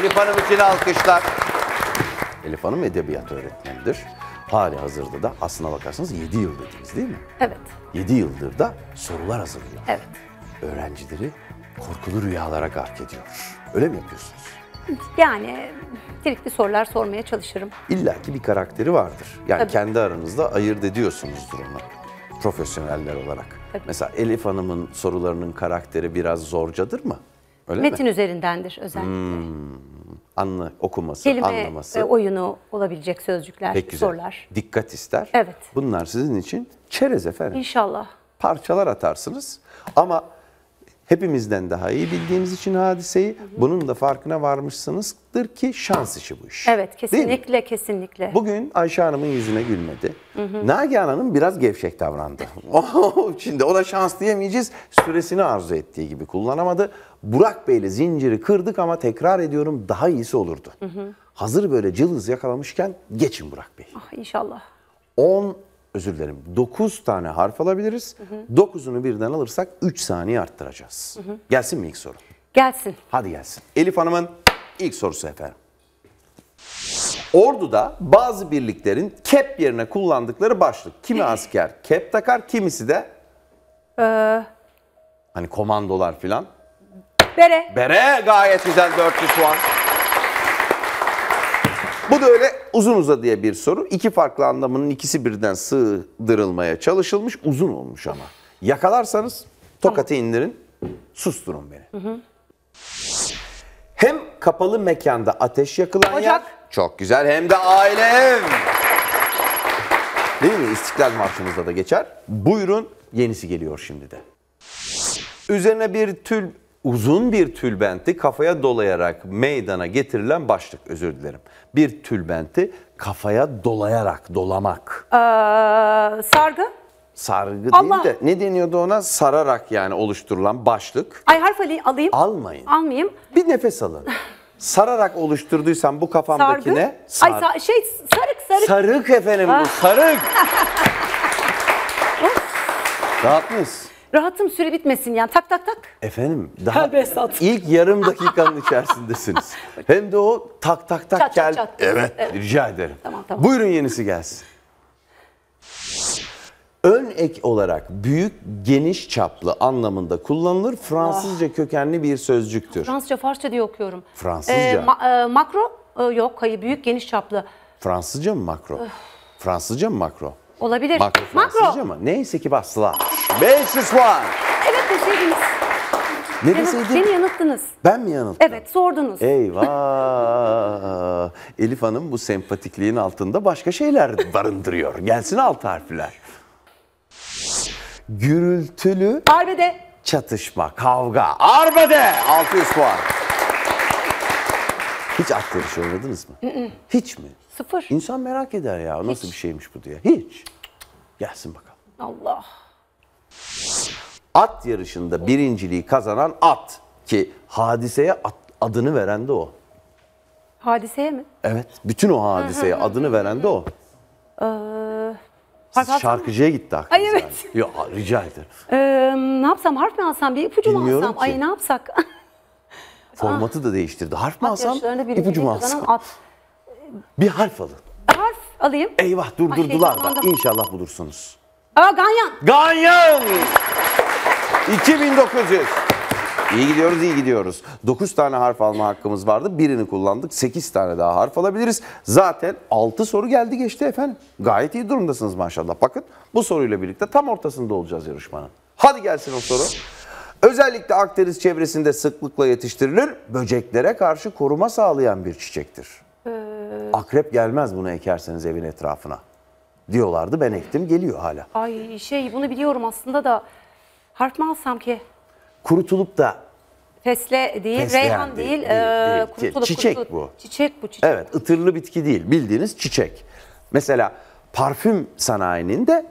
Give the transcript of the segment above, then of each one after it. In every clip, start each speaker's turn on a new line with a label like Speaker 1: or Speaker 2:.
Speaker 1: Elif Hanım için alkışlar. Elif Hanım edebiyat öğretmenidir. Hali hazırda da aslına bakarsanız 7 yıl dediniz değil mi? Evet. 7 yıldır da sorular hazırlıyor. Evet. Öğrencileri korkulu rüyalara gark ediyor. Öyle mi yapıyorsunuz?
Speaker 2: Yani trikli sorular sormaya çalışırım.
Speaker 1: İlla ki bir karakteri vardır. Yani Tabii. kendi aranızda ayırt ediyorsunuzdur onu profesyoneller olarak. Tabii. Mesela Elif Hanım'ın sorularının karakteri biraz zorcadır mı? Öyle Metin mi?
Speaker 2: üzerindendir özellikle.
Speaker 1: Hmm anla, okuması, Kelime, anlaması. Kelime
Speaker 2: oyunu olabilecek sözcükler, Pek güzel. sorular.
Speaker 1: Dikkat ister. Evet. Bunlar sizin için çerez efendim. İnşallah. Parçalar atarsınız ama Hepimizden daha iyi bildiğimiz için hadiseyi bunun da farkına varmışsınızdır ki şans işi bu iş.
Speaker 2: Evet kesinlikle kesinlikle.
Speaker 1: Bugün Ayşe Hanım'ın yüzüne gülmedi. Hı Nagihan Hanım biraz gevşek davrandı. Oh, şimdi ona şans diyemeyeceğiz. Süresini arzu ettiği gibi kullanamadı. Burak Bey'le zinciri kırdık ama tekrar ediyorum daha iyisi olurdu. Hı hı. Hazır böyle cılız yakalamışken geçin Burak Bey.
Speaker 2: Ah inşallah.
Speaker 1: 10 özür dilerim 9 tane harf alabiliriz. 9'unu birden alırsak 3 saniye arttıracağız. Hı hı. Gelsin mi ilk soru? Gelsin. Hadi gelsin. Elif Hanım'ın ilk sorusu efendim. Ordu'da bazı birliklerin kep yerine kullandıkları başlık. Kimi asker kep takar, kimisi de Ee, hani komandolar filan. bere. Bere gayet güzel 400 puan. Bu da öyle uzun uzadıya bir soru. İki farklı anlamının ikisi birden sığdırılmaya çalışılmış. Uzun olmuş ama. Yakalarsanız tokatı indirin, susturun beni. Hı hı. Hem kapalı mekanda ateş yakılan Ocak. yer çok güzel hem de ailem. Değil mi? İstiklal Marşımızda da geçer. Buyurun yenisi geliyor şimdi de. Üzerine bir tül uzun bir tülbenti kafaya dolayarak meydana getirilen başlık özür dilerim. Bir tülbenti kafaya dolayarak dolamak.
Speaker 2: Ee, sargı?
Speaker 1: Sargı Allah. değil de ne deniyordu ona? Sararak yani oluşturulan başlık.
Speaker 2: Ay harf alayım. Almayın. Almayayım.
Speaker 1: Bir nefes alın. Sararak oluşturduysan bu kafamdaki Sargı? ne? Ay sa
Speaker 2: şey sarık sarık. Sarık
Speaker 1: efendim bu ah. sarık. Rahat mıyız?
Speaker 2: rahatım süre bitmesin yani tak tak tak.
Speaker 1: Efendim daha Kalbe ilk yarım dakikanın içerisindesiniz. Hem de o tak tak tak Çat, gel. çat, çat. Evet, Evet. rica ederim. Tamam, tamam. Buyurun yenisi gelsin. Ön ek olarak büyük geniş çaplı anlamında kullanılır Fransızca ah. kökenli bir sözcüktür.
Speaker 2: Fransızca Farsça diye okuyorum. Fransızca. Ee, ma- e, makro E, yok hayır büyük geniş çaplı.
Speaker 1: Fransızca mı makro? Fransızca mı makro? Olabilir. Makro. Makro. Ama. Neyse ki bastılar. 500 puan. Evet deseydiniz. Ne evet, deseydin? Beni yanılttınız. Ben mi yanılttım?
Speaker 2: Evet sordunuz.
Speaker 1: Eyvah. Elif Hanım bu sempatikliğin altında başka şeyler barındırıyor. Gelsin alt harfler. Gürültülü. Arbede. Çatışma, kavga. Arbede. 600 puan. Hiç at yarışı oynadınız mı? Hiç mi? Sıfır. İnsan merak eder ya nasıl Hiç. bir şeymiş bu diye. Hiç. Gelsin bakalım. Allah. At yarışında birinciliği kazanan at ki hadiseye at, adını veren de o.
Speaker 2: Hadiseye mi?
Speaker 1: Evet. Bütün o hadiseye adını veren de o.
Speaker 2: Ee, Siz şarkıcıya gitti aklınız. Ay, evet.
Speaker 1: Yani. Yok rica ederim.
Speaker 2: Ee, ne yapsam harf mi alsam bir ipucu mu alsam? ki. Ay ne yapsak?
Speaker 1: Formatı ah. da değiştirdi. Harf mı alsam, ipucu mu alsam? Bir harf alın.
Speaker 2: Harf alayım. Eyvah durdurdular Ay, şey, da.
Speaker 1: İnşallah bulursunuz. Aa, ganyan. Ganyan. 2900. İyi gidiyoruz, iyi gidiyoruz. 9 tane harf alma hakkımız vardı. Birini kullandık. 8 tane daha harf alabiliriz. Zaten 6 soru geldi geçti efendim. Gayet iyi durumdasınız maşallah. Bakın bu soruyla birlikte tam ortasında olacağız yarışmanın. Hadi gelsin o soru. Özellikle Akdeniz çevresinde sıklıkla yetiştirilir. Böceklere karşı koruma sağlayan bir çiçektir. Ee... Akrep gelmez bunu ekerseniz evin etrafına. Diyorlardı ben ektim geliyor hala.
Speaker 2: Ay şey bunu biliyorum aslında da harf mı alsam ki?
Speaker 1: Kurutulup da
Speaker 2: Fesle değil, Fesleğen reyhan değil, değil, değil, ee, değil. Kurutulup, çiçek kurutulup. bu. Çiçek bu çiçek.
Speaker 1: Evet, ıtırlı bitki değil, bildiğiniz çiçek. Mesela parfüm sanayinin de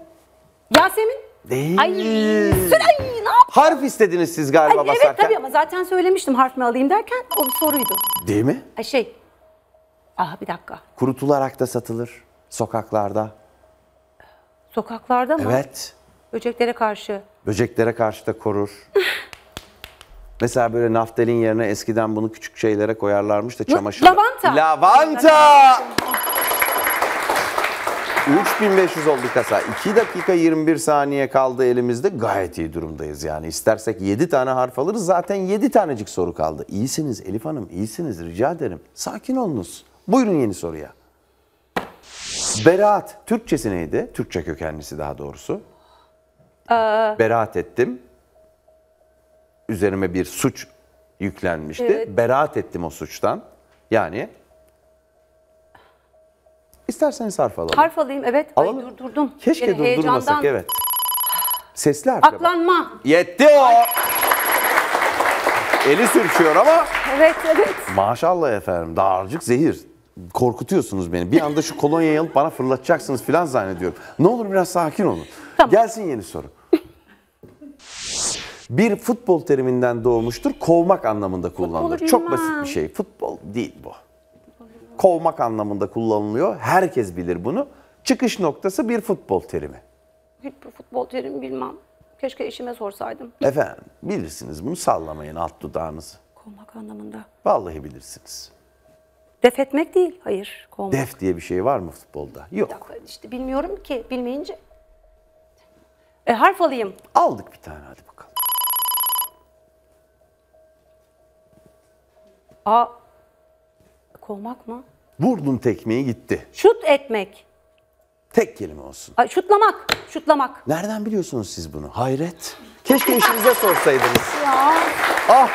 Speaker 1: Yasemin. Değil. Ay, Süleyman. Harf istediniz siz galiba Ay, evet, basarken. Evet tabii
Speaker 2: ama zaten söylemiştim harf mi alayım derken o bir soruydu. Değil mi? Ay, şey. Ah bir dakika.
Speaker 1: Kurutularak da satılır sokaklarda.
Speaker 2: Sokaklarda mı? Evet. Böceklere karşı.
Speaker 1: Böceklere karşı da korur. Mesela böyle naftalin yerine eskiden bunu küçük şeylere koyarlarmış da çamaşır. Lavanta. Lavanta. Lavanta. 3500 oldu kasa. 2 dakika 21 saniye kaldı elimizde. Gayet iyi durumdayız yani. İstersek 7 tane harf alırız. Zaten 7 tanecik soru kaldı. İyisiniz Elif Hanım, iyisiniz rica ederim. Sakin olunuz. Buyurun yeni soruya. Beraat Türkçesi neydi? Türkçe kökenlisi daha doğrusu. Ee... Beraat ettim. Üzerime bir suç yüklenmişti. Evet. Beraat ettim o suçtan. Yani İsterseniz harf alalım. Harf
Speaker 2: alayım evet. Alalım. Ay durdurdum. Keşke yani durdurmasak heyecandan. evet.
Speaker 1: Sesli harfle Aklanma. Yetti o. Ay. Eli sürçüyor ama. Evet evet. Maşallah efendim dağarcık zehir. Korkutuyorsunuz beni. Bir anda şu kolonya alıp bana fırlatacaksınız falan zannediyorum. Ne olur biraz sakin olun. Tamam. Gelsin yeni soru. bir futbol teriminden doğmuştur. Kovmak anlamında kullanılır. Çok basit bir şey. Futbol değil bu kovmak anlamında kullanılıyor. Herkes bilir bunu. Çıkış noktası bir futbol terimi.
Speaker 2: Hiçbir futbol terimi bilmem. Keşke eşime sorsaydım.
Speaker 1: Efendim bilirsiniz bunu sallamayın alt dudağınızı.
Speaker 2: Kovmak anlamında.
Speaker 1: Vallahi bilirsiniz.
Speaker 2: Def etmek değil, hayır. Kovmak. Def
Speaker 1: diye bir şey var mı futbolda? Yok. Bir dakika,
Speaker 2: işte bilmiyorum ki, bilmeyince. E, harf alayım.
Speaker 1: Aldık bir tane hadi bakalım.
Speaker 2: A. Kovmak mı?
Speaker 1: Vurdun tekmeyi gitti.
Speaker 2: Şut etmek.
Speaker 1: Tek kelime olsun.
Speaker 2: Ay, şutlamak, şutlamak.
Speaker 1: Nereden biliyorsunuz siz bunu? Hayret. Keşke işinize sorsaydınız.
Speaker 2: Ya. Ah.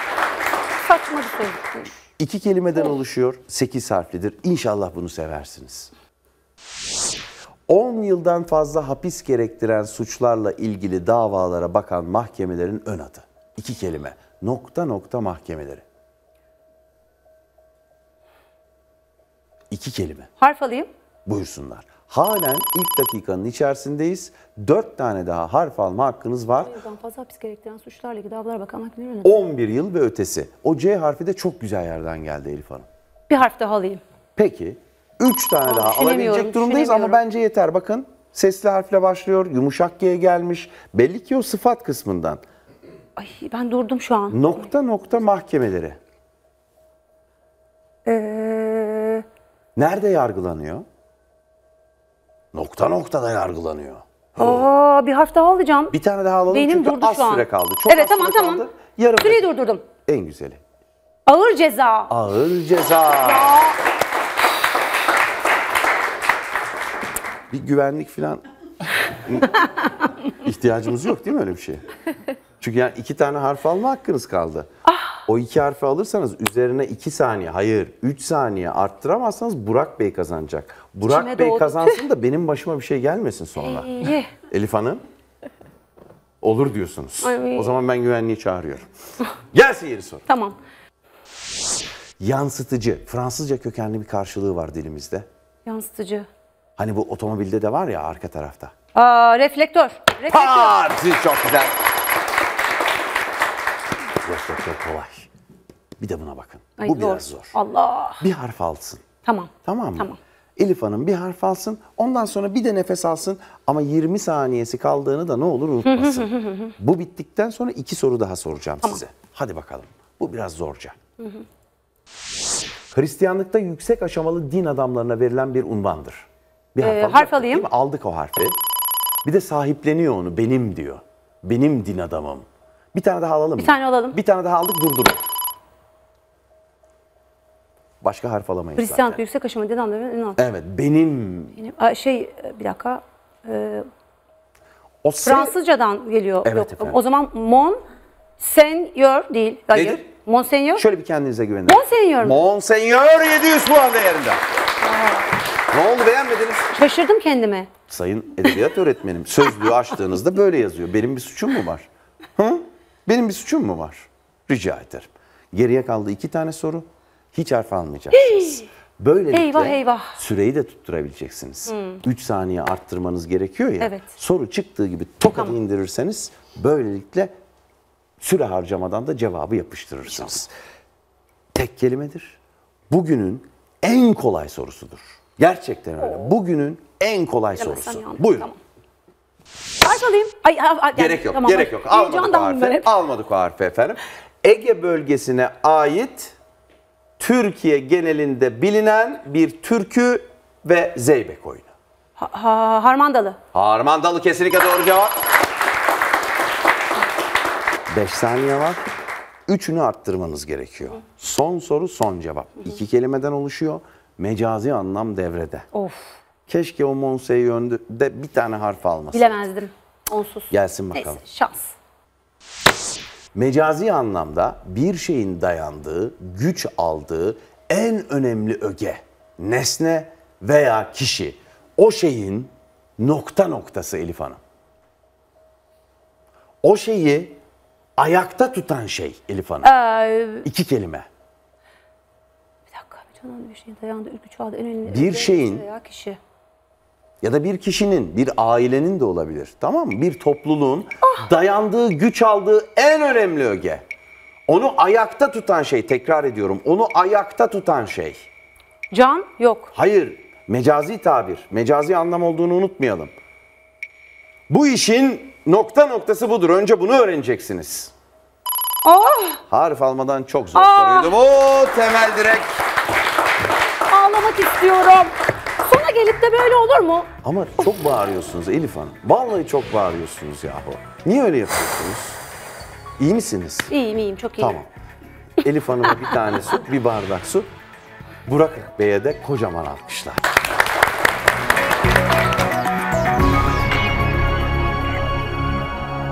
Speaker 2: Saçma bir şey.
Speaker 1: İki kelimeden oluşuyor. Sekiz harflidir. İnşallah bunu seversiniz. 10 yıldan fazla hapis gerektiren suçlarla ilgili davalara bakan mahkemelerin ön adı. İki kelime. Nokta nokta mahkemeleri. İki kelime. Harf alayım. Buyursunlar. Halen ilk dakikanın içerisindeyiz. Dört tane daha harf alma hakkınız var.
Speaker 2: O fazla hapis gerektiren suçlarla ilgili Avlar Bakanlık ne
Speaker 1: 11 yıl ve ötesi. O C harfi de çok güzel yerden geldi Elif Hanım.
Speaker 2: Bir harf daha alayım.
Speaker 1: Peki. Üç tane Aa, daha alabilecek durumdayız ama bence yeter. Bakın sesli harfle başlıyor. Yumuşak G'ye gelmiş. Belli ki o sıfat kısmından.
Speaker 2: Ay ben durdum şu an.
Speaker 1: Nokta nokta mahkemeleri. Nerede yargılanıyor? Nokta noktada yargılanıyor.
Speaker 2: Aa, bir harf daha alacağım. Bir
Speaker 1: tane daha alalım Benim çünkü az süre kaldı. Çok evet
Speaker 2: az tamam süre tamam. Kaldı. Yarım Süreyi dakika. durdurdum. En güzeli. Ağır ceza.
Speaker 1: Ağır ceza. Ya. Bir güvenlik falan ihtiyacımız yok değil mi öyle bir şey? Çünkü yani iki tane harf alma hakkınız kaldı. O iki harfi alırsanız üzerine iki saniye hayır üç saniye arttıramazsanız Burak Bey kazanacak. Burak İçime Bey doğdu. kazansın da benim başıma bir şey gelmesin sonra. İyi. Elif Hanım olur diyorsunuz. Ay. O zaman ben güvenliği çağırıyorum. Gelsin yeni soru. Tamam. Yansıtıcı. Fransızca kökenli bir karşılığı var dilimizde. Yansıtıcı. Hani bu otomobilde de var ya arka tarafta.
Speaker 2: Aa, reflektör. Reflektör. Pat!
Speaker 1: çok güzel. Çok çok yok kolay. Bir de buna bakın. Ay, Bu zor. biraz zor. Allah. Bir harf alsın. Tamam. Tamam mı? Tamam. Elif Hanım bir harf alsın. Ondan sonra bir de nefes alsın. Ama 20 saniyesi kaldığını da ne olur unutmasın. Bu bittikten sonra iki soru daha soracağım tamam. size. Hadi bakalım. Bu biraz zorca. Hristiyanlıkta yüksek aşamalı din adamlarına verilen bir unvandır.
Speaker 2: Bir harf, ee, harf alayım.
Speaker 1: Aldık o harfi. Bir de sahipleniyor onu. Benim diyor. Benim din adamım. Bir tane daha alalım. mı? Bir tane alalım. Bir tane daha aldık durdurun başka harf alamayız Hristiyan
Speaker 2: zaten. yüksek aşama dedemlerin en altı.
Speaker 1: Evet benim.
Speaker 2: benim şey e, bir dakika. E, o se... Fransızcadan geliyor. Evet Yok, efendim. O zaman mon senyor değil. Hayır. Nedir? Monsenyor.
Speaker 1: Şöyle bir kendinize güvenin. Monsenyor. Monsenyor 700 puan değerinde. ne oldu beğenmediniz?
Speaker 2: Şaşırdım kendime.
Speaker 1: Sayın edebiyat öğretmenim sözlüğü açtığınızda böyle yazıyor. Benim bir suçum mu var? Hı? Benim bir suçum mu var? Rica ederim. Geriye kaldı iki tane soru. Hiç harf almayacaksınız. Böylelikle eyvah, eyvah. süreyi de tutturabileceksiniz. 3 hmm. saniye arttırmanız gerekiyor ya. Evet. Soru çıktığı gibi tokadı tamam. indirirseniz böylelikle süre harcamadan da cevabı yapıştırırsınız. Tek kelimedir. Bugünün en kolay sorusudur. Gerçekten öyle. Oo. Bugünün en kolay Bilemezsem sorusu. Yani. Buyurun. Tamam.
Speaker 2: Harf Ay, ha, yani, gerek yok, tamam, gerek yok. Almadık o harfi.
Speaker 1: Almadık o harfi efendim. Ege bölgesine ait Türkiye genelinde bilinen bir türkü ve zeybek oyunu.
Speaker 2: Ha, ha, harmandalı.
Speaker 1: Harmandalı kesinlikle doğru cevap. 5 saniye var. Üçünü arttırmanız gerekiyor. Son soru son cevap. İki kelimeden oluşuyor. Mecazi anlam devrede. Of. Keşke o Monse'yi önde bir tane harf almasın.
Speaker 2: Bilemezdim. Onsuz. Gelsin bakalım. Neyse şans.
Speaker 1: Mecazi anlamda bir şeyin dayandığı, güç aldığı en önemli öge, nesne veya kişi. O şeyin nokta noktası Elif Hanım. O şeyi ayakta tutan şey Elif Hanım.
Speaker 2: Ee, İki kelime. Bir dakika bir canım bir şeyin dayandığı, güç aldığı en önemli bir öge, şeyin veya kişi
Speaker 1: ya da bir kişinin, bir ailenin de olabilir. Tamam mı? Bir topluluğun ah. dayandığı, güç aldığı en önemli öge. Onu ayakta tutan şey, tekrar ediyorum. Onu ayakta tutan şey. Can yok. Hayır, mecazi tabir. Mecazi anlam olduğunu unutmayalım. Bu işin nokta noktası budur. Önce bunu öğreneceksiniz. Oh. Harf almadan çok zor oh. soruydu. Bu ah! temel direkt.
Speaker 2: Ağlamak istiyorum. Elif'te böyle olur mu?
Speaker 1: Ama çok bağırıyorsunuz Elif Hanım. Vallahi çok bağırıyorsunuz yahu. Niye öyle yapıyorsunuz? İyi misiniz?
Speaker 2: İyiyim iyiyim çok iyiyim. Tamam.
Speaker 1: Elif Hanım'a bir tane su, bir bardak su. Burak Bey'e de kocaman alkışlar.